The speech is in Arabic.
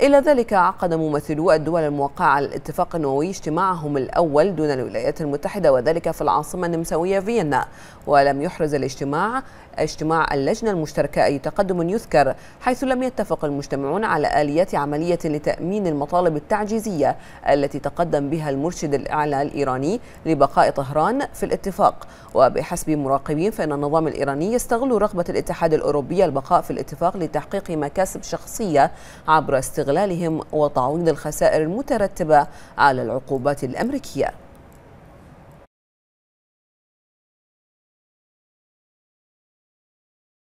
إلى ذلك عقد ممثلو الدول الموقعة على الاتفاق النووي اجتماعهم الأول دون الولايات المتحدة وذلك في العاصمة النمساوية فيينا ولم يحرز الاجتماع اجتماع اللجنة المشتركة أي تقدم يذكر حيث لم يتفق المجتمعون على آليات عملية لتأمين المطالب التعجيزية التي تقدم بها المرشد الأعلى الإيراني لبقاء طهران في الاتفاق وبحسب مراقبين فإن النظام الإيراني يستغل رغبة الاتحاد الأوروبي البقاء في الاتفاق لتحقيق مكاسب شخصية عبر استغلالهم وتعويض الخسائر المترتبة على العقوبات الأمريكية